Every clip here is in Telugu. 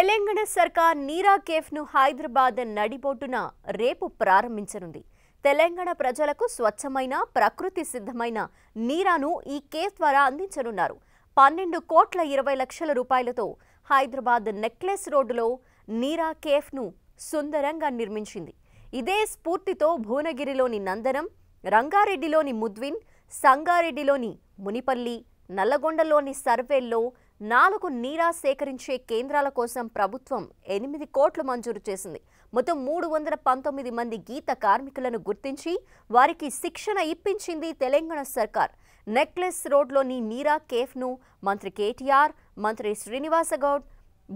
తెలంగాణ సర్కార్ నీరా కేఫ్ను హైదరాబాద్ నడిబొడ్డున రేపు ప్రారంభించనుంది తెలంగాణ ప్రజలకు స్వచ్ఛమైన ప్రకృతి సిద్ధమైన నీరాను ఈ కేఫ్ ద్వారా అందించనున్నారు పన్నెండు కోట్ల ఇరవై లక్షల రూపాయలతో హైదరాబాద్ నెక్లెస్ రోడ్డులో నీరా కేఫ్ను సుందరంగా నిర్మించింది ఇదే స్ఫూర్తితో భువనగిరిలోని నందనం రంగారెడ్డిలోని ముద్విన్ సంగారెడ్డిలోని మునిపల్లి నల్లగొండలోని సర్వేల్లో నాలుగు నీరా సేకరించే కేంద్రాల కోసం ప్రభుత్వం ఎనిమిది కోట్లు మంజూరు చేసింది మొత్తం మూడు వందల పంతొమ్మిది మంది గీత కార్మికులను గుర్తించి వారికి శిక్షణ ఇప్పించింది తెలంగాణ సర్కార్ నెక్లెస్ రోడ్లోని నీరా కేఫ్ను మంత్రి కేటీఆర్ మంత్రి శ్రీనివాసగౌడ్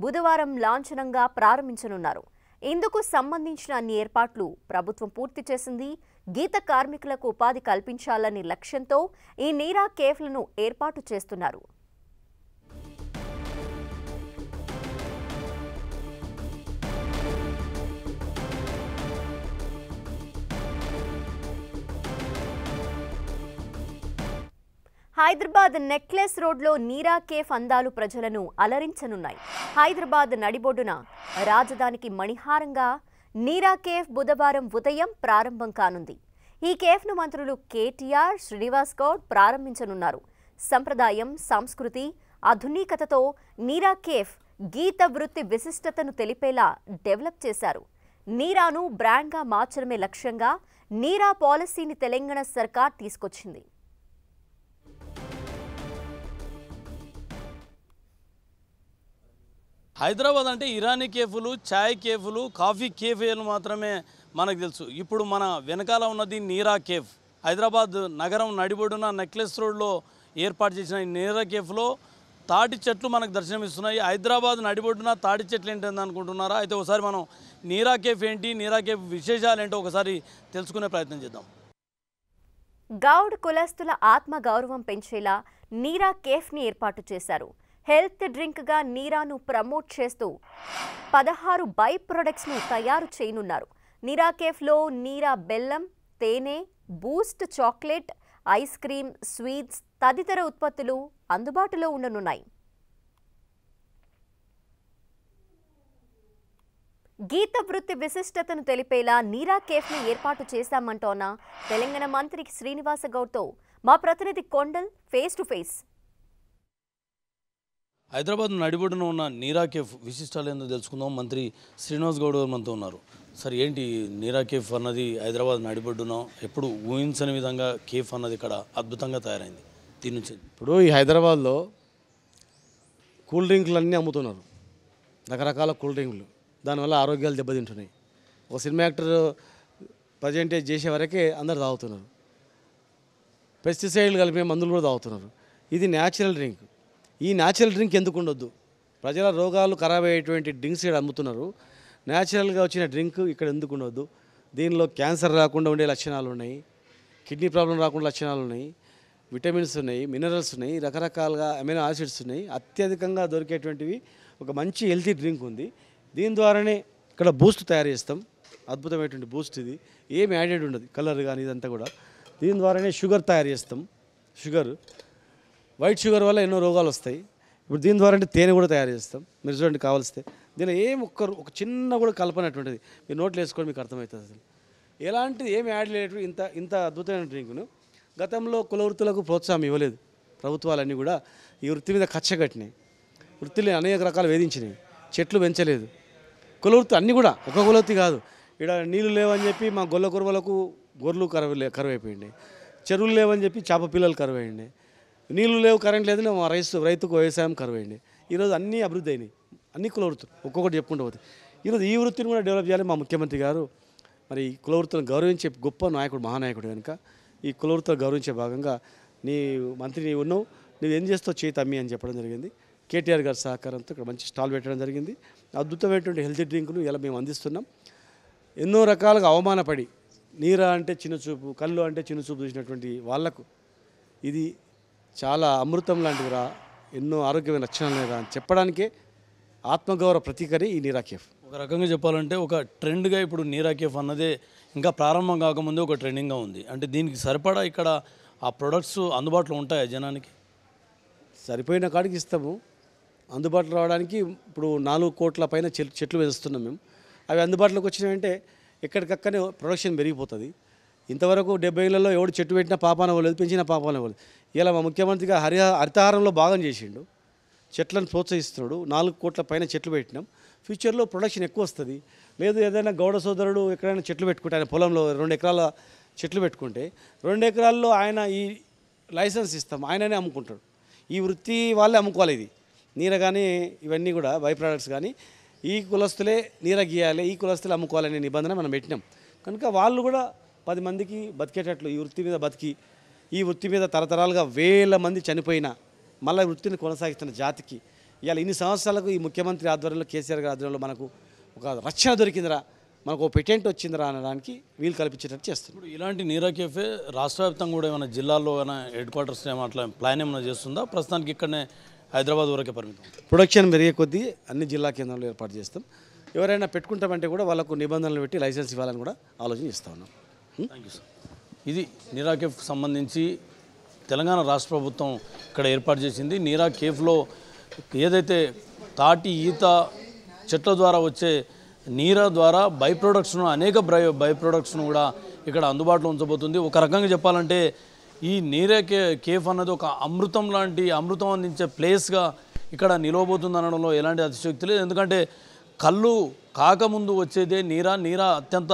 బుధవారం లాంఛనంగా ప్రారంభించనున్నారు ఇందుకు సంబంధించిన అన్ని ఏర్పాట్లు ప్రభుత్వం పూర్తి చేసింది గీత కార్మికులకు ఉపాధి కల్పించాలనే లక్ష్యంతో ఈ నీరా కేఫ్లను ఏర్పాటు చేస్తున్నారు హైదరాబాద్ నెక్లెస్ రోడ్లో నీరా కేఫ్ అందాలు ప్రజలను అలరించనున్నాయి హైదరాబాద్ నడిబొడ్డున రాజధానికి మణిహారంగా నీరా కేఫ్ బుధవారం ఉదయం ప్రారంభం కానుంది ఈ కేఫ్ను మంత్రులు కేటీఆర్ శ్రీనివాస్ గౌడ్ ప్రారంభించనున్నారు సంప్రదాయం సంస్కృతి ఆధునికతతో నీరా కేఫ్ గీత వృత్తి విశిష్టతను తెలిపేలా డెవలప్ చేశారు నీరాను బ్రాండ్గా మార్చడమే లక్ష్యంగా నీరా పాలసీని తెలంగాణ సర్కార్ తీసుకొచ్చింది హైదరాబాద్ అంటే ఇరానీ కేఫ్లు ఛాయ్ కేఫ్లు కాఫీ కేఫ్లు మాత్రమే మనకు తెలుసు ఇప్పుడు మన వెనకాల ఉన్నది నీరా కేఫ్ హైదరాబాద్ నగరం నడిబడున నెక్లెస్ రోడ్లో ఏర్పాటు చేసిన ఈ నీరా కేఫ్లో తాటి చెట్లు మనకు దర్శనమిస్తున్నాయి హైదరాబాద్ నడిబొడ్డున తాటి చెట్లు ఏంటని అనుకుంటున్నారా అయితే ఒకసారి మనం నీరా కేఫ్ ఏంటి నీరా కేఫ్ విశేషాలు ఏంటో ఒకసారి తెలుసుకునే ప్రయత్నం చేద్దాం గౌడ్ కులస్తుల ఆత్మ గౌరవం పెంచేలా నీరా కేఫ్ని ఏర్పాటు చేశారు హెల్త్ డ్రింక్గా నీరాను ప్రమోట్ చేస్తూ పదహారు బై ప్రొడక్ట్స్ను తయారు చేయనున్నారు నీరా కేఫ్లో నీరా బెల్లం తేనె Boost chocolate ice cream sweets తదితర ఉత్పత్తులు అందుబాటులో ఉండనున్నాయి గీత వృత్తి విశిష్టతను తెలిపేలా నీరా కేఫ్ని ఏర్పాటు చేశామంటోన్న తెలంగాణ మంత్రి శ్రీనివాస గౌడ్తో మా ప్రతినిధి Kondal face to face Hyderabad నడిబొడ్డున ఉన్న నీరా కేఫ్ విశిష్టాలు ఏందో తెలుసుకుందాం మంత్రి శ్రీనివాస్ గౌడ్ గారు మనతో ఉన్నారు సార్ ఏంటి నీరా కేఫ్ అన్నది హైదరాబాద్ నడిబొడ్డున ఎప్పుడు ఊహించని విధంగా కేఫ్ అన్నది ఇక్కడ అద్భుతంగా తయారైంది దీని నుంచి ఇప్పుడు ఈ హైదరాబాద్లో కూల్ డ్రింకులు అన్నీ అమ్ముతున్నారు రకరకాల కూల్ డ్రింకులు దానివల్ల ఆరోగ్యాలు దెబ్బతింటున్నాయి ఒక సినిమా యాక్టర్ ప్రజెంటేజ్ చేసే వరకే అందరు తాగుతున్నారు పెస్టిసైడ్లు కలిపే మందులు కూడా తాగుతున్నారు ఇది న్యాచురల్ డ్రింక్ ఈ న్యాచురల్ డ్రింక్ ఎందుకు ఉండొద్దు ప్రజల రోగాలు ఖరాబ్ అయ్యేటువంటి డ్రింక్స్ ఇక్కడ అమ్ముతున్నారు న్యాచురల్గా వచ్చిన డ్రింక్ ఇక్కడ ఎందుకు ఉండొద్దు దీనిలో క్యాన్సర్ రాకుండా ఉండే లక్షణాలు ఉన్నాయి కిడ్నీ ప్రాబ్లం రాకుండా లక్షణాలు ఉన్నాయి విటమిన్స్ ఉన్నాయి మినరల్స్ ఉన్నాయి రకరకాలుగా అమైనో ఆసిడ్స్ ఉన్నాయి అత్యధికంగా దొరికేటువంటివి ఒక మంచి హెల్తీ డ్రింక్ ఉంది దీని ద్వారానే ఇక్కడ బూస్ట్ తయారు చేస్తాం అద్భుతమైనటువంటి బూస్ట్ ఇది ఏమి యాడెడ్ ఉండదు కలర్ కానీ ఇదంతా కూడా దీని ద్వారానే షుగర్ తయారు చేస్తాం షుగర్ వైట్ షుగర్ వల్ల ఎన్నో రోగాలు వస్తాయి ఇప్పుడు దీని ద్వారా అంటే తేనె కూడా తయారు చేస్తాం మీరు చూడండి కావలిస్తే దీనిలో ఏం ఒక్క ఒక చిన్న కూడా కలపనటువంటిది మీరు నోట్లు వేసుకోండి మీకు అర్థమవుతుంది అసలు ఎలాంటిది ఏమి యాడ్ లేనట్టు ఇంత ఇంత అద్భుతమైన డ్రింక్ను గతంలో కుల వృత్తులకు ప్రోత్సాహం ఇవ్వలేదు ప్రభుత్వాలన్నీ కూడా ఈ వృత్తి మీద కట్టినాయి వృత్తిని అనేక రకాలు వేధించినాయి చెట్లు పెంచలేదు కుల వృత్తి అన్నీ కూడా ఒక కులవృత్తి కాదు ఇక్కడ నీళ్ళు లేవని చెప్పి మా గొల్ల కురవలకు గొర్రెలు లే కరువైపోయింది చెరువులు లేవని చెప్పి చేప పిల్లలు కరువైండే నీళ్లు లేవు కరెంట్ లేదని మా రైతు రైతుకు వ్యవసాయం కరువైంది ఈరోజు అన్నీ అభివృద్ధి అయినాయి అన్ని కులవృత్తులు ఒక్కొక్కటి చెప్పుకుంటూ పోతే ఈరోజు ఈ వృత్తిని కూడా డెవలప్ చేయాలి మా ముఖ్యమంత్రి గారు మరి ఈ కులవృత్తులను గౌరవించే గొప్ప నాయకుడు మహానాయకుడు కనుక ఈ కులవృత్తులు గౌరవించే భాగంగా నీ మంత్రి నీవు ఉన్నావు నువ్వు ఏం చేస్తావు చేయి తమ్మి అని చెప్పడం జరిగింది కేటీఆర్ గారి సహకారంతో ఇక్కడ మంచి స్టాల్ పెట్టడం జరిగింది అద్భుతమైనటువంటి హెల్తీ డ్రింకులు ఇలా మేము అందిస్తున్నాం ఎన్నో రకాలుగా అవమానపడి నీరా అంటే చిన్నచూపు కళ్ళు అంటే చిన్నచూపు చూసినటువంటి వాళ్లకు ఇది చాలా అమృతం లాంటిదిరా ఎన్నో ఆరోగ్యమైన లక్షణాలు లేదా అని చెప్పడానికే ఆత్మగౌరవ ప్రతీకరి ఈ నీరాకేఫ్ ఒక రకంగా చెప్పాలంటే ఒక ట్రెండ్గా ఇప్పుడు నీరాకేఫ్ అన్నదే ఇంకా ప్రారంభం కాకముందు ఒక ట్రెండింగ్గా ఉంది అంటే దీనికి సరిపడా ఇక్కడ ఆ ప్రొడక్ట్స్ అందుబాటులో ఉంటాయా జనానికి సరిపోయిన కాడికి ఇస్తాము అందుబాటులో రావడానికి ఇప్పుడు నాలుగు కోట్ల పైన చెట్లు వేస్తున్నాం మేము అవి అందుబాటులోకి వచ్చినాయంటే ఎక్కడికక్కడే ప్రొడక్షన్ పెరిగిపోతుంది ఇంతవరకు డెబ్బై ఏళ్ళలో ఎవడు చెట్టు పెట్టిన పాపాన పోలేదు పెంచిన పాపాన ఇలా మా ముఖ్యమంత్రిగా హరి హరితహారంలో భాగం చేసిండు చెట్లను ప్రోత్సహిస్తున్నాడు నాలుగు కోట్ల పైన చెట్లు పెట్టినాం ఫ్యూచర్లో ప్రొడక్షన్ ఎక్కువ వస్తుంది లేదు ఏదైనా గౌడ సోదరుడు ఎక్కడైనా చెట్లు పెట్టుకుంటే ఆయన పొలంలో రెండు ఎకరాల చెట్లు పెట్టుకుంటే రెండు ఎకరాల్లో ఆయన ఈ లైసెన్స్ ఇస్తాం ఆయననే అమ్ముకుంటాడు ఈ వృత్తి వాళ్ళే అమ్ముకోవాలి ఇది నీర కానీ ఇవన్నీ కూడా బై ప్రోడక్ట్స్ కానీ ఈ కులస్తులే నీర గీయాలి ఈ కులస్తులే అమ్ముకోవాలనే నిబంధన మనం పెట్టినాం కనుక వాళ్ళు కూడా పది మందికి బతికేటట్లు ఈ వృత్తి మీద బతికి ఈ వృత్తి మీద తరతరాలుగా వేల మంది చనిపోయిన మళ్ళీ వృత్తిని కొనసాగిస్తున్న జాతికి ఇవాళ ఇన్ని సంవత్సరాలకు ఈ ముఖ్యమంత్రి ఆధ్వర్యంలో కేసీఆర్ గారి ఆధ్వర్యంలో మనకు ఒక రక్షణ దొరికిందిరా మనకు పెటెంట్ వచ్చిందిరా అనడానికి వీలు కల్పించేటట్టు చేస్తుంది ఇప్పుడు ఇలాంటి నీరా కేఫే రాష్ట్ర వ్యాప్తంగా కూడా ఏమైనా జిల్లాల్లో ఏమైనా హెడ్ క్వార్టర్స్ అట్లా ప్లాన్ ఏమైనా చేస్తుందా ప్రస్తుతానికి ఇక్కడనే హైదరాబాద్ వరకే పరిమితం ప్రొడక్షన్ పెరిగే కొద్దీ అన్ని జిల్లా కేంద్రాలు ఏర్పాటు చేస్తాం ఎవరైనా పెట్టుకుంటామంటే కూడా వాళ్ళకు నిబంధనలు పెట్టి లైసెన్స్ ఇవ్వాలని కూడా ఆలోచన ఇస్తా ఉన్నాం ఇది నీరా కేఫ్ సంబంధించి తెలంగాణ రాష్ట్ర ప్రభుత్వం ఇక్కడ ఏర్పాటు చేసింది నీరా కేఫ్లో ఏదైతే తాటి ఈత చెట్ల ద్వారా వచ్చే నీర ద్వారా బై ప్రొడక్ట్స్ను అనేక బై బై ప్రొడక్ట్స్ను కూడా ఇక్కడ అందుబాటులో ఉంచబోతుంది ఒక రకంగా చెప్పాలంటే ఈ నీరే కే కేఫ్ అన్నది ఒక అమృతం లాంటి అమృతం అందించే ప్లేస్గా ఇక్కడ నిలవబోతుంది అనడంలో ఎలాంటి అతిశక్తి లేదు ఎందుకంటే కళ్ళు కాకముందు వచ్చేదే నీరా నీరా అత్యంత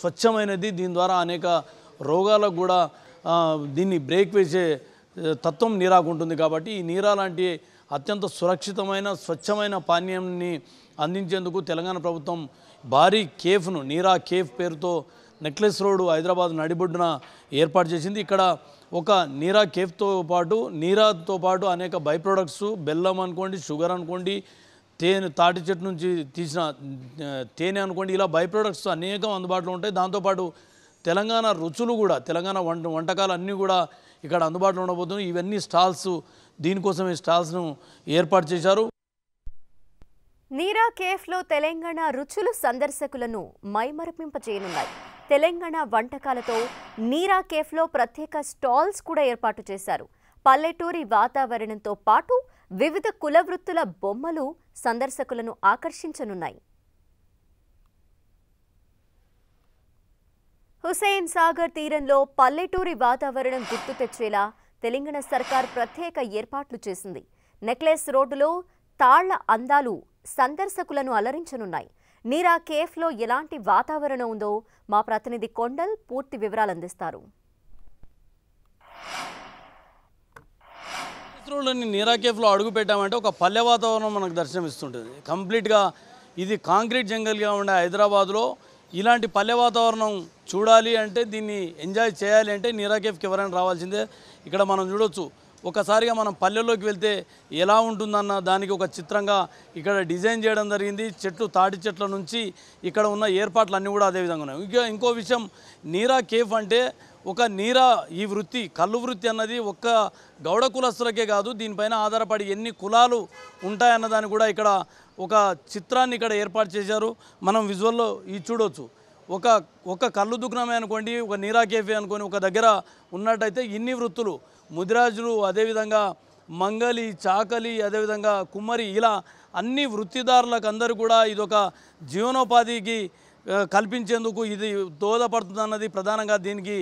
స్వచ్ఛమైనది దీని ద్వారా అనేక రోగాలకు కూడా దీన్ని బ్రేక్ వేసే తత్వం నీరాకు ఉంటుంది కాబట్టి ఈ నీరా లాంటి అత్యంత సురక్షితమైన స్వచ్ఛమైన పానీయాన్ని అందించేందుకు తెలంగాణ ప్రభుత్వం భారీ కేఫ్ను నీరా కేఫ్ పేరుతో నెక్లెస్ రోడ్డు హైదరాబాద్ నడిబొడ్డున ఏర్పాటు చేసింది ఇక్కడ ఒక నీరా కేఫ్తో పాటు నీరాతో పాటు అనేక బై ప్రొడక్ట్స్ బెల్లం అనుకోండి షుగర్ అనుకోండి తేనె తాటి చెట్టు నుంచి తీసిన తేనె అనుకోండి ఇలా బై ప్రొడక్ట్స్ అనేకం అందుబాటులో ఉంటాయి దాంతోపాటు తెలంగాణ రుచులు కూడా తెలంగాణ వంట వంటకాలు అన్నీ కూడా ఇక్కడ అందుబాటులో ఉండబోతున్నాయి ఇవన్నీ స్టాల్స్ దీనికోసం ఈ స్టాల్స్ను ఏర్పాటు చేశారు నీరా కేఫ్లో తెలంగాణ రుచులు సందర్శకులను మైమరపింపజేయనున్నాయి తెలంగాణ వంటకాలతో నీరా కేఫ్లో ప్రత్యేక స్టాల్స్ కూడా ఏర్పాటు చేశారు పల్లెటూరి వాతావరణంతో పాటు వివిధ కుల వృత్తుల బొమ్మలు సందర్శకులను ఆకర్షించనున్నాయి హుసేన్ సాగర్ తీరంలో పల్లెటూరి వాతావరణం గుర్తు తెచ్చేలా తెలంగాణ సర్కార్ ప్రత్యేక ఏర్పాట్లు చేసింది నెక్లెస్ రోడ్డులో తాళ్ల అందాలు సందర్శకులను అలరించనున్నాయి నీరా కేఫ్లో ఎలాంటి వాతావరణం ఉందో మా ప్రతినిధి కొండల్ పూర్తి వివరాలు అందిస్తారు మైక్రోలోని నీరాకేఫ్లో అడుగుపెట్టామంటే ఒక పల్లె వాతావరణం మనకు దర్శనమిస్తుంటుంది కంప్లీట్గా ఇది కాంక్రీట్ జంగల్గా ఉండే హైదరాబాద్లో ఇలాంటి పల్లె వాతావరణం చూడాలి అంటే దీన్ని ఎంజాయ్ చేయాలి అంటే నీరాకేఫ్కి ఎవరైనా రావాల్సిందే ఇక్కడ మనం చూడొచ్చు ఒకసారిగా మనం పల్లెల్లోకి వెళ్తే ఎలా ఉంటుందన్న దానికి ఒక చిత్రంగా ఇక్కడ డిజైన్ చేయడం జరిగింది చెట్లు తాటి చెట్ల నుంచి ఇక్కడ ఉన్న ఏర్పాట్లు అన్నీ కూడా అదేవిధంగా ఉన్నాయి ఇంకా ఇంకో విషయం నీరా కేఫ్ అంటే ఒక నీర ఈ వృత్తి కళ్ళు వృత్తి అన్నది ఒక్క గౌడ కులస్తులకే కాదు దీనిపైన ఆధారపడి ఎన్ని కులాలు ఉంటాయన్నదాన్ని కూడా ఇక్కడ ఒక చిత్రాన్ని ఇక్కడ ఏర్పాటు చేశారు మనం విజువల్లో ఇది చూడవచ్చు ఒక ఒక కళ్ళు దుగ్నమే అనుకోండి ఒక నీరా కేఫే అనుకోండి ఒక దగ్గర ఉన్నట్టయితే ఇన్ని వృత్తులు ముదిరాజులు అదేవిధంగా మంగలి చాకలి అదేవిధంగా కుమ్మరి ఇలా అన్ని వృత్తిదారులకు అందరూ కూడా ఇదొక జీవనోపాధికి కల్పించేందుకు ఇది దోహదపడుతుందన్నది ప్రధానంగా దీనికి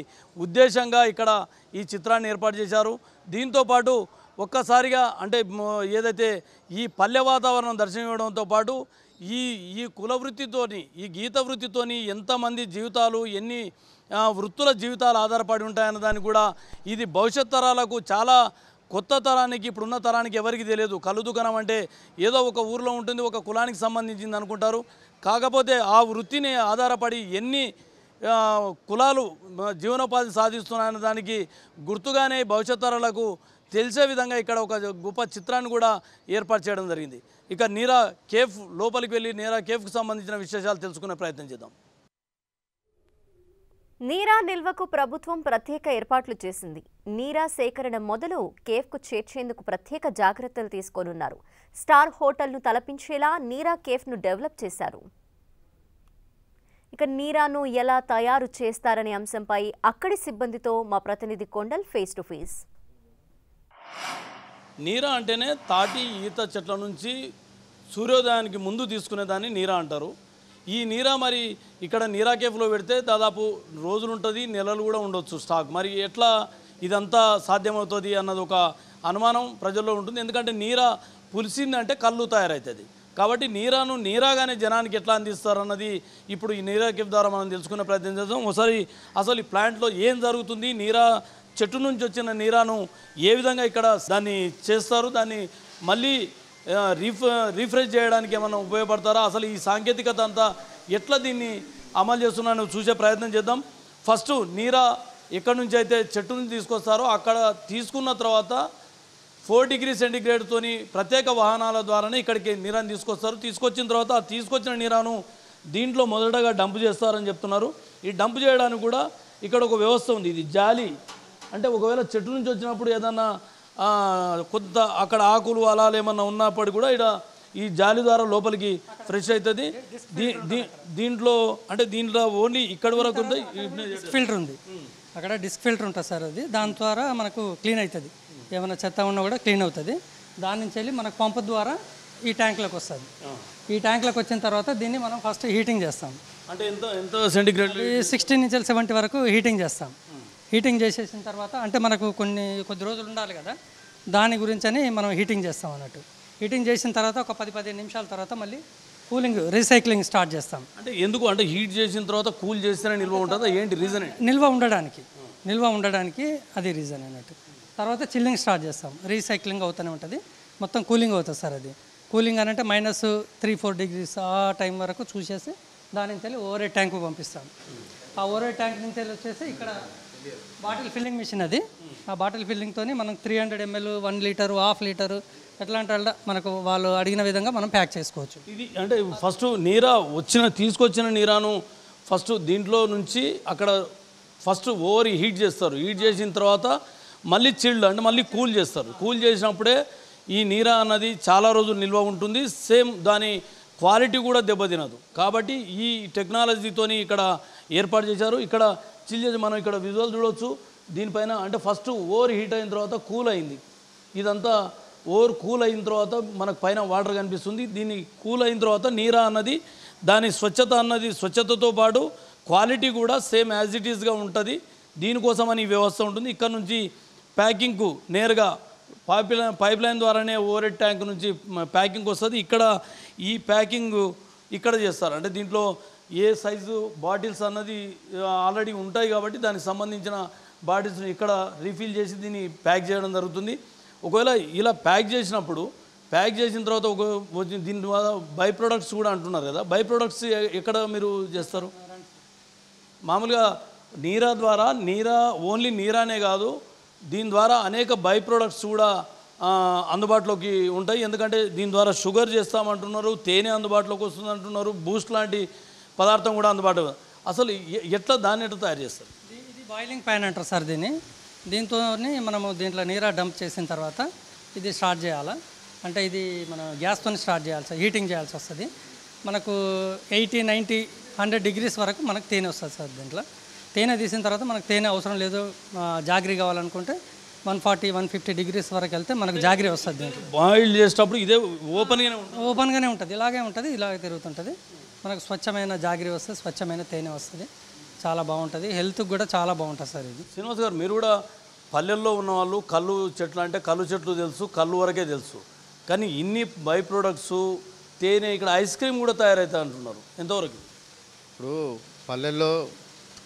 ఉద్దేశంగా ఇక్కడ ఈ చిత్రాన్ని ఏర్పాటు చేశారు దీంతోపాటు ఒక్కసారిగా అంటే ఏదైతే ఈ పల్లె వాతావరణం ఇవ్వడంతో పాటు ఈ ఈ కుల వృత్తితోని ఈ గీత వృత్తితోని ఎంతమంది జీవితాలు ఎన్ని వృత్తుల జీవితాలు ఆధారపడి ఉంటాయన్న దాన్ని కూడా ఇది భవిష్యత్ తరాలకు చాలా కొత్త తరానికి ఇప్పుడున్న తరానికి ఎవరికి తెలియదు కలుదుకనం అంటే ఏదో ఒక ఊర్లో ఉంటుంది ఒక కులానికి సంబంధించింది అనుకుంటారు కాకపోతే ఆ వృత్తిని ఆధారపడి ఎన్ని కులాలు జీవనోపాధి సాధిస్తున్నాయన్న దానికి గుర్తుగానే భవిష్యత్ తరాలకు తెలిసే విధంగా ఇక్కడ ఒక గొప్ప చిత్రాన్ని కూడా ఏర్పాటు చేయడం జరిగింది ఇక నీరా కేఫ్ లోపలికి వెళ్ళి నీరా కేఫ్కి సంబంధించిన విశేషాలు తెలుసుకునే ప్రయత్నం చేద్దాం నీరా నిల్వకు ప్రభుత్వం ప్రత్యేక ఏర్పాట్లు చేసింది నీరా సేకరణ మొదలు కేఫ్కు చేర్చేందుకు ప్రత్యేక జాగ్రత్తలు తీసుకోనున్నారు స్టార్ హోటల్ను తలపించేలా నీరా కేఫ్ను డెవలప్ చేశారు ఇక నీరాను ఎలా తయారు చేస్తారనే అంశంపై అక్కడి సిబ్బందితో మా ప్రతినిధి కొండల్ ఫేస్ టు ఫేస్ నీరా అంటేనే తాటి ఈత చెట్ల నుంచి సూర్యోదయానికి ముందు తీసుకునేదాన్ని నీరా అంటారు ఈ నీరా మరి ఇక్కడ నీరా కేఫ్లో పెడితే దాదాపు రోజులు ఉంటుంది నెలలు కూడా ఉండొచ్చు స్టాక్ మరి ఎట్లా ఇదంతా సాధ్యమవుతుంది అన్నది ఒక అనుమానం ప్రజల్లో ఉంటుంది ఎందుకంటే నీరా పులిసిందంటే కళ్ళు తయారవుతుంది కాబట్టి నీరాను నీరాగానే జనానికి ఎట్లా అందిస్తారన్నది ఇప్పుడు ఈ నీరా కేఫ్ ద్వారా మనం తెలుసుకునే ప్రయత్నం చేద్దాం ఒకసారి అసలు ఈ ప్లాంట్లో ఏం జరుగుతుంది నీరా చెట్టు నుంచి వచ్చిన నీరాను ఏ విధంగా ఇక్కడ దాన్ని చేస్తారు దాన్ని మళ్ళీ రీఫ్ రీఫ్రెష్ చేయడానికి ఏమైనా ఉపయోగపడతారా అసలు ఈ సాంకేతికత అంతా ఎట్లా దీన్ని అమలు చేస్తున్నాను చూసే ప్రయత్నం చేద్దాం ఫస్ట్ నీరా ఎక్కడి నుంచి అయితే చెట్టు నుంచి తీసుకొస్తారో అక్కడ తీసుకున్న తర్వాత ఫోర్ డిగ్రీ సెంటిగ్రేడ్తో ప్రత్యేక వాహనాల ద్వారానే ఇక్కడికి నీరాన్ని తీసుకొస్తారు తీసుకొచ్చిన తర్వాత తీసుకొచ్చిన నీరాను దీంట్లో మొదటగా డంప్ చేస్తారని చెప్తున్నారు ఈ డంప్ చేయడానికి కూడా ఇక్కడ ఒక వ్యవస్థ ఉంది ఇది జాలి అంటే ఒకవేళ చెట్టు నుంచి వచ్చినప్పుడు ఏదన్నా కొద్ద అక్కడ ఆకులు అలాలు ఏమన్నా ఉన్నప్పటికీ కూడా ఇక్కడ ఈ జాలి ద్వారా లోపలికి ఫ్రెష్ అవుతుంది దీ దీంట్లో అంటే దీంట్లో ఓన్లీ ఇక్కడ వరకు ఉంది ఫిల్టర్ ఉంది అక్కడ డిస్క్ ఫిల్టర్ ఉంటుంది సార్ అది దాని ద్వారా మనకు క్లీన్ అవుతుంది ఏమైనా చెత్త ఉన్నా కూడా క్లీన్ అవుతుంది దాని నుంచి వెళ్ళి మనకు పంపు ద్వారా ఈ ట్యాంక్లోకి వస్తుంది ఈ ట్యాంక్లోకి వచ్చిన తర్వాత దీన్ని మనం ఫస్ట్ హీటింగ్ చేస్తాం అంటే ఎంత ఎంత సెంటిగ్రేడ్ సిక్స్టీన్ నుంచి సెవెంటీ వరకు హీటింగ్ చేస్తాం హీటింగ్ చేసేసిన తర్వాత అంటే మనకు కొన్ని కొద్ది రోజులు ఉండాలి కదా దాని గురించి అని మనం హీటింగ్ చేస్తాం అన్నట్టు హీటింగ్ చేసిన తర్వాత ఒక పది పదిహేను నిమిషాల తర్వాత మళ్ళీ కూలింగ్ రీసైక్లింగ్ స్టార్ట్ చేస్తాం అంటే ఎందుకు అంటే హీట్ చేసిన తర్వాత కూల్ చేస్తేనే నిల్వ ఉంటుందా ఏంటి రీజన్ నిల్వ ఉండడానికి నిల్వ ఉండడానికి అది రీజన్ అన్నట్టు తర్వాత చిల్లింగ్ స్టార్ట్ చేస్తాం రీసైక్లింగ్ అవుతూనే ఉంటుంది మొత్తం కూలింగ్ అవుతుంది సార్ అది కూలింగ్ అని అంటే మైనస్ త్రీ ఫోర్ డిగ్రీస్ ఆ టైం వరకు చూసేసి దాని నుంచి ఓవరే ట్యాంకు పంపిస్తాం ఆ ఓవరే ట్యాంక్ నుంచి వచ్చేసి ఇక్కడ బాటిల్ ఫిల్లింగ్ మిషన్ అది ఆ బాటిల్ ఫిల్లింగ్తో మనం three hundred ML one litre half litre ఎట్లాంటి మనకు వాళ్ళు అడిగిన విధంగా మనం ప్యాక్ చేసుకోవచ్చు ఇది అంటే ఫస్ట్ నీరా వచ్చిన తీసుకొచ్చిన నీరాను ఫస్ట్ దీంట్లో నుంచి అక్కడ ఫస్ట్ ఓవర్ హీట్ చేస్తారు హీట్ చేసిన తర్వాత మళ్ళీ చిల్డ్ అంటే మళ్ళీ కూల్ చేస్తారు కూల్ చేసినప్పుడే ఈ నీరా అన్నది చాలా రోజులు నిల్వ ఉంటుంది సేమ్ దాని క్వాలిటీ కూడా దెబ్బతినదు కాబట్టి ఈ టెక్నాలజీతోని ఇక్కడ ఏర్పాటు చేశారు ఇక్కడ స్టిల్ చేసి మనం ఇక్కడ విజువల్ చూడవచ్చు దీనిపైన అంటే ఫస్ట్ ఓవర్ హీట్ అయిన తర్వాత కూల్ అయింది ఇదంతా ఓవర్ కూల్ అయిన తర్వాత మనకు పైన వాటర్ కనిపిస్తుంది దీన్ని కూల్ అయిన తర్వాత నీరా అన్నది దాని స్వచ్ఛత అన్నది స్వచ్ఛతతో పాటు క్వాలిటీ కూడా సేమ్ యాజ్ ఇట్ ఈస్గా ఉంటుంది దీనికోసం అని వ్యవస్థ ఉంటుంది ఇక్కడ నుంచి ప్యాకింగ్కు నేరుగా పైప్ లైన్ పైప్ లైన్ ద్వారానే ఓవర్ హెడ్ ట్యాంక్ నుంచి ప్యాకింగ్ వస్తుంది ఇక్కడ ఈ ప్యాకింగ్ ఇక్కడ చేస్తారు అంటే దీంట్లో ఏ సైజు బాటిల్స్ అన్నది ఆల్రెడీ ఉంటాయి కాబట్టి దానికి సంబంధించిన బాటిల్స్ని ఇక్కడ రీఫిల్ చేసి దీన్ని ప్యాక్ చేయడం జరుగుతుంది ఒకవేళ ఇలా ప్యాక్ చేసినప్పుడు ప్యాక్ చేసిన తర్వాత ఒక దీని ద్వారా బై ప్రొడక్ట్స్ కూడా అంటున్నారు కదా బై ప్రొడక్ట్స్ ఎక్కడ మీరు చేస్తారు మామూలుగా నీరా ద్వారా నీరా ఓన్లీ నీరానే కాదు దీని ద్వారా అనేక బై ప్రొడక్ట్స్ కూడా అందుబాటులోకి ఉంటాయి ఎందుకంటే దీని ద్వారా షుగర్ చేస్తామంటున్నారు తేనె అందుబాటులోకి వస్తుంది అంటున్నారు బూస్ట్ లాంటి పదార్థం కూడా అందుబాటు అసలు ఎట్లా దాన్ని ఎట్లా తయారు చేస్తారు ఇది బాయిలింగ్ ప్యాన్ అంటారు సార్ దీన్ని దీంతో మనము దీంట్లో నీరా డంప్ చేసిన తర్వాత ఇది స్టార్ట్ చేయాలా అంటే ఇది మనం గ్యాస్తో స్టార్ట్ చేయాల్సి హీటింగ్ చేయాల్సి వస్తుంది మనకు ఎయిటీ నైంటీ హండ్రెడ్ డిగ్రీస్ వరకు మనకు తేనె వస్తుంది సార్ దీంట్లో తేనె తీసిన తర్వాత మనకు తేనె అవసరం లేదు జాగ్రీ కావాలనుకుంటే one forty one fifty degrees వరకు వెళ్తే మనకు జాగ్రీ వస్తుంది బాయిల్ చేసేటప్పుడు ఇదే ఓపెన్గానే ఓపెన్గానే ఉంటుంది ఇలాగే ఉంటుంది ఇలాగే తిరుగుతుంటుంది మనకు స్వచ్ఛమైన జాగిరి వస్తుంది స్వచ్ఛమైన తేనె వస్తుంది చాలా బాగుంటుంది హెల్త్కి కూడా చాలా బాగుంటుంది సార్ ఇది శ్రీనివాస్ గారు మీరు కూడా పల్లెల్లో ఉన్న వాళ్ళు కళ్ళు చెట్లు అంటే కళ్ళు చెట్లు తెలుసు కళ్ళు వరకే తెలుసు కానీ ఇన్ని బై ప్రోడక్ట్స్ తేనె ఇక్కడ ఐస్ క్రీమ్ కూడా తయారవుతా అంటున్నారు ఎంతవరకు ఇప్పుడు పల్లెల్లో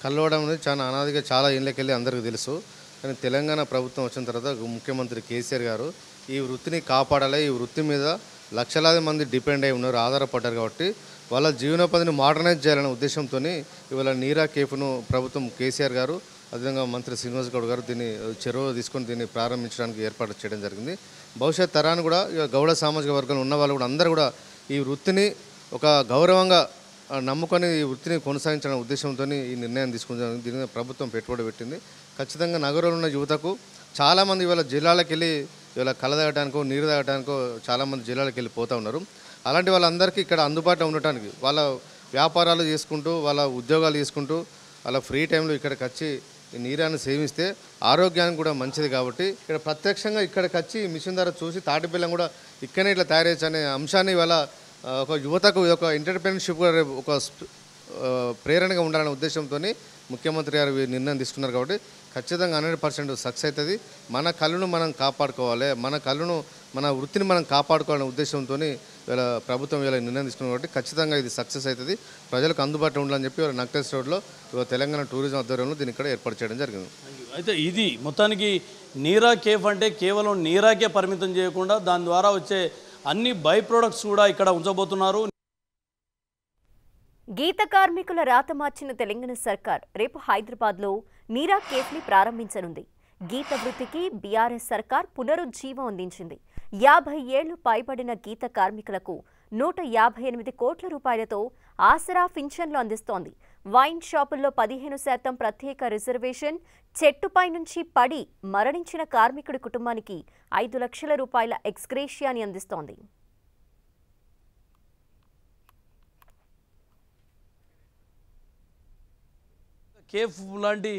అవ్వడం అనేది చాలా అనాదిగా చాలా ఇళ్ళకెళ్ళి అందరికీ తెలుసు కానీ తెలంగాణ ప్రభుత్వం వచ్చిన తర్వాత ముఖ్యమంత్రి కేసీఆర్ గారు ఈ వృత్తిని కాపాడాలి ఈ వృత్తి మీద లక్షలాది మంది డిపెండ్ అయి ఉన్నారు ఆధారపడ్డారు కాబట్టి వాళ్ళ జీవనోపాధిని మోడర్నైజ్ చేయాలనే ఉద్దేశంతో ఇవాళ నీరా కేఫ్ను ప్రభుత్వం కేసీఆర్ గారు అదేవిధంగా మంత్రి శ్రీనివాస్ గౌడ్ గారు దీన్ని చెరువు తీసుకొని దీన్ని ప్రారంభించడానికి ఏర్పాటు చేయడం జరిగింది భవిష్యత్ తరాన్ని కూడా గౌడ సామాజిక వర్గంలో ఉన్న వాళ్ళు కూడా అందరూ కూడా ఈ వృత్తిని ఒక గౌరవంగా నమ్ముకొని ఈ వృత్తిని కొనసాగించడం ఉద్దేశంతో ఈ నిర్ణయం తీసుకుంటాం దీని మీద ప్రభుత్వం పెట్టుబడి పెట్టింది ఖచ్చితంగా నగరంలో ఉన్న యువతకు చాలామంది ఇవాళ జిల్లాలకు వెళ్ళి ఇవాళ కళ తాగడానికో నీరు తాగడానికో చాలామంది జిల్లాలకు వెళ్ళి పోతూ ఉన్నారు అలాంటి వాళ్ళందరికీ ఇక్కడ అందుబాటులో ఉండటానికి వాళ్ళ వ్యాపారాలు చేసుకుంటూ వాళ్ళ ఉద్యోగాలు చేసుకుంటూ వాళ్ళ ఫ్రీ టైంలో ఇక్కడికి వచ్చి నీరాన్ని సేవిస్తే ఆరోగ్యానికి కూడా మంచిది కాబట్టి ఇక్కడ ప్రత్యక్షంగా ఇక్కడికి వచ్చి మిషన్ ద్వారా చూసి తాటిపిల్లం కూడా ఇక్కడనే ఇట్లా తయారు అనే అంశాన్ని ఇవాళ ఒక యువతకు ఒక ఎంటర్ప్రీనర్షిప్ ఒక ప్రేరణగా ఉండాలనే ఉద్దేశంతో ముఖ్యమంత్రి గారు నిర్ణయం తీసుకున్నారు కాబట్టి ఖచ్చితంగా హండ్రెడ్ పర్సెంట్ సక్సెస్ అవుతుంది మన కళ్ళును మనం కాపాడుకోవాలి మన కళ్ళును మన వృత్తిని మనం కాపాడుకోవాలనే ఉద్దేశంతో ఇలా ప్రభుత్వం ఇలా నిర్ణయం తీసుకున్నాం కాబట్టి ఖచ్చితంగా ఇది సక్సెస్ అవుతుంది ప్రజలకు అందుబాటులో ఉండాలని చెప్పి ఇలా నక్టెస్ రోడ్లో తెలంగాణ టూరిజం ఆధ్వర్యంలో దీన్ని ఇక్కడ ఏర్పాటు చేయడం జరిగింది అయితే ఇది మొత్తానికి నీరా కేఫ్ అంటే కేవలం నీరాకే పరిమితం చేయకుండా దాని ద్వారా వచ్చే అన్ని బై ప్రోడక్ట్స్ కూడా ఇక్కడ ఉంచబోతున్నారు గీత కార్మికుల రాత మార్చిన తెలంగాణ సర్కార్ రేపు హైదరాబాద్లో నీరా కేఫ్ని ప్రారంభించనుంది గీత వృత్తికి బీఆర్ఎస్ సర్కార్ పునరుజ్జీవం అందించింది యాభై ఏళ్లు పైబడిన గీత కార్మికులకు నూట యాభై ఎనిమిది కోట్ల రూపాయలతో ఆసరా పింఛన్లు అందిస్తోంది వైన్ షాపుల్లో పదిహేను శాతం ప్రత్యేక రిజర్వేషన్ చెట్టుపై నుంచి పడి మరణించిన కార్మికుడి కుటుంబానికి ఐదు లక్షల రూపాయల ఎక్స్గ్రేషియాని అందిస్తోంది కేఫ్ లాంటి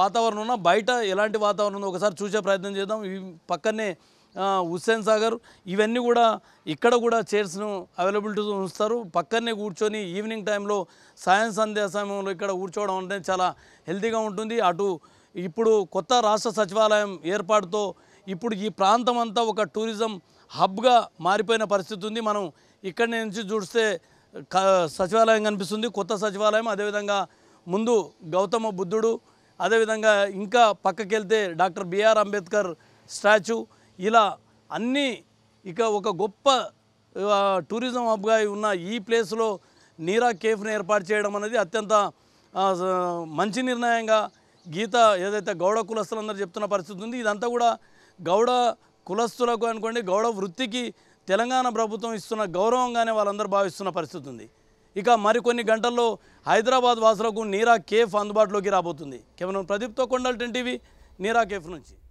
వాతావరణం బయట ఎలాంటి వాతావరణం ఒకసారి చూసే ప్రయత్నం చేద్దాం ఈ పక్కనే హుస్సేన్ సాగర్ ఇవన్నీ కూడా ఇక్కడ కూడా చైర్స్ను అవైలబిలిటీ ఉంచుతారు పక్కనే కూర్చొని ఈవినింగ్ టైంలో సాయం సంధ్యా సమయంలో ఇక్కడ కూర్చోవడం అంటే చాలా హెల్తీగా ఉంటుంది అటు ఇప్పుడు కొత్త రాష్ట్ర సచివాలయం ఏర్పాటుతో ఇప్పుడు ఈ ప్రాంతం అంతా ఒక టూరిజం హబ్గా మారిపోయిన పరిస్థితి ఉంది మనం ఇక్కడ నుంచి చూస్తే సచివాలయం కనిపిస్తుంది కొత్త సచివాలయం అదేవిధంగా ముందు గౌతమ బుద్ధుడు అదేవిధంగా ఇంకా పక్కకి వెళ్తే డాక్టర్ బిఆర్ అంబేద్కర్ స్టాచ్యూ ఇలా అన్నీ ఇక ఒక గొప్ప టూరిజం హబ్గా ఉన్న ఈ ప్లేస్లో నీరా కేఫ్ని ఏర్పాటు చేయడం అనేది అత్యంత మంచి నిర్ణయంగా గీత ఏదైతే గౌడ కులస్తులందరూ చెప్తున్న పరిస్థితి ఉంది ఇదంతా కూడా గౌడ కులస్తులకు అనుకోండి గౌడ వృత్తికి తెలంగాణ ప్రభుత్వం ఇస్తున్న గౌరవంగానే వాళ్ళందరూ భావిస్తున్న పరిస్థితి ఉంది ఇక మరికొన్ని గంటల్లో హైదరాబాద్ వాసులకు నీరా కేఫ్ అందుబాటులోకి రాబోతుంది కేవలం ప్రదీప్తో Kondal ten TV Neera cafe నుంచి